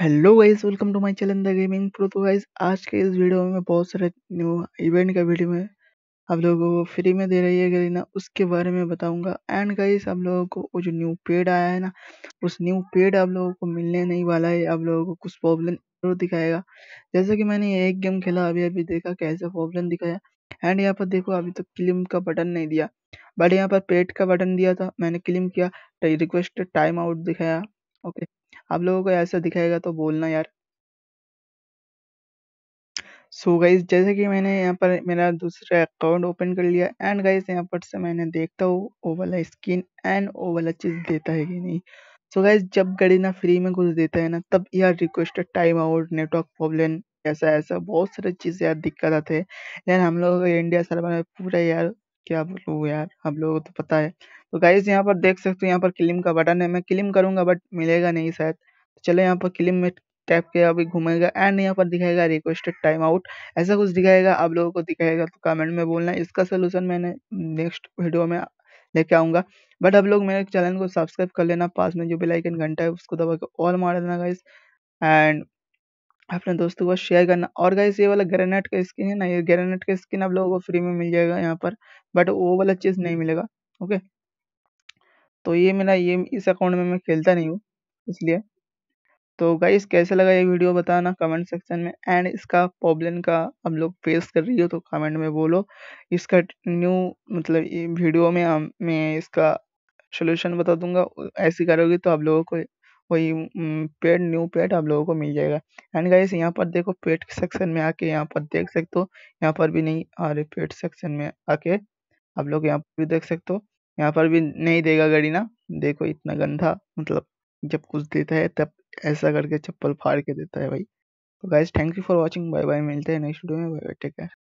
hello guys welcome to my channel the gaming pro तो guys आज के इस वीडियो में बहुत सारे न्यू इवेंट का वीडियो में आप लोगों को फ्री में दे रही है गरीना उसके बारे में बताऊंगा एंड गाइज आप लोगों को वो जो न्यू पेड आया है ना उस न्यू पेड आप लोगों को मिलने नहीं वाला है आप लोगों को कुछ प्रॉब्लम जरूर दिखाएगा जैसे कि मैंने एक गेम खेला अभी अभी देखा कैसे प्रॉब्लम दिखाया एंड यहाँ पर देखो अभी तो क्लिम का बटन नहीं दिया बट यहाँ पर पेड का बटन दिया था मैंने क्लिम किया रिक्वेस्ट टाइम आउट दिखाया ओके आप लोगों को ऐसा दिखाएगा तो बोलना यार सो so गाइज जैसे कि मैंने यहाँ पर मेरा दूसरा अकाउंट ओपन कर लिया एंड गाइज यहाँ पर से मैंने देखता हूँ ओ वाला स्किन एंड ओ वाला चीज़ देता है कि नहीं सो so गाइज जब गड़ी ना फ्री में कुछ देता है ना तब यार requested time out network problem ऐसा ऐसा बहुत सारी चीज यार दिक्कत आते हैं यार हम लोगों का इंडिया सर्वर में पूरा यार क्या बोलू यार आप लोगों को तो पता है तो गाइज यहाँ पर देख सकते हो यहाँ पर क्लिम का बटन है मैं क्लिम करूंगा बट मिलेगा नहीं शायद तो चलो यहाँ पर क्लिम में टैप के अभी घूमेगा एंड यहाँ पर दिखाएगा रिक्वेस्टेड टाइम आउट ऐसा कुछ दिखाएगा आप लोगों को दिखाएगा तो कमेंट में बोलना इसका सोल्यूशन मैंने नेक्स्ट वीडियो में लेके आऊँगा बट आप लोग मेरे चैनल को सब्सक्राइब कर लेना पास में जो बेलाइकन घंटा है उसको दबा के ऑल मार देना गाइज एंड अपने दोस्तों को शेयर करना और गाइस ये वाला ग्रेनेट का स्किन है ना ये ग्रेनेट का स्किन आप लोगों को फ्री में मिल जाएगा यहाँ पर बट वो वाला चीज नहीं मिलेगा ओके तो ये मेरा ये इस अकाउंट में मैं खेलता नहीं हूँ इसलिए तो गाइस कैसे लगा ये वीडियो बताना कमेंट सेक्शन में एंड इसका प्रॉब्लम का हम लोग फेस कर रही हो तो कमेंट में बोलो इसका न्यू मतलब ये वीडियो में हम मैं इसका सोल्यूशन बता दूंगा ऐसी करोगे तो आप लोगों को वही पेड न्यू पेड आप लोगों को मिल जाएगा एंड गाइस यहाँ पर देखो पेड सेक्शन में आके यहाँ पर देख सकते हो यहाँ पर भी नहीं आ रहे पेड सेक्शन में आके आप लोग यहाँ पर भी देख सकते हो यहाँ पर भी नहीं देगा गाड़ी ना देखो इतना गंदा मतलब जब कुछ देता है तब ऐसा करके चप्पल फाड़ के देता है भाई तो guys thank you for watching bye bye मिलते हैं नेक्स्ट वीडियो में बाय बाय टेक केयर